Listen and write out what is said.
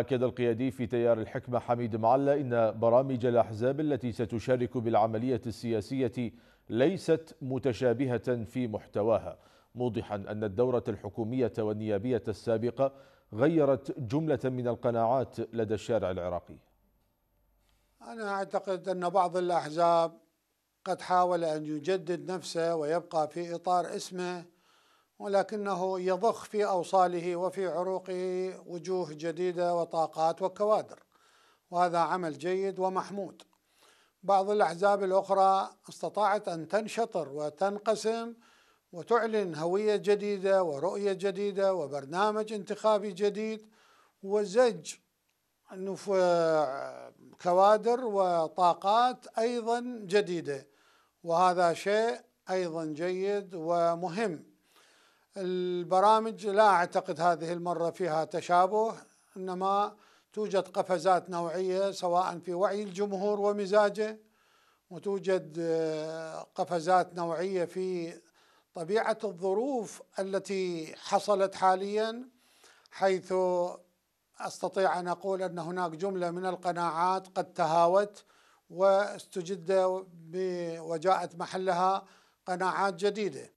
أكد القيادي في تيار الحكمة حميد معلى إن برامج الأحزاب التي ستشارك بالعملية السياسية ليست متشابهة في محتواها موضحا أن الدورة الحكومية والنيابية السابقة غيرت جملة من القناعات لدى الشارع العراقي أنا أعتقد أن بعض الأحزاب قد حاول أن يجدد نفسه ويبقى في إطار اسمه ولكنه يضخ في أوصاله وفي عروقه وجوه جديدة وطاقات وكوادر وهذا عمل جيد ومحمود بعض الأحزاب الأخرى استطاعت أن تنشطر وتنقسم وتعلن هوية جديدة ورؤية جديدة وبرنامج انتخابي جديد وزج كوادر وطاقات أيضا جديدة وهذا شيء أيضا جيد ومهم البرامج لا أعتقد هذه المرة فيها تشابه إنما توجد قفزات نوعية سواء في وعي الجمهور ومزاجه وتوجد آه، قفزات نوعية في طبيعة الظروف التي حصلت حاليا حيث استطيع ان اقول ان هناك جمله من القناعات قد تهاوت واستجد وجاءت محلها قناعات جديده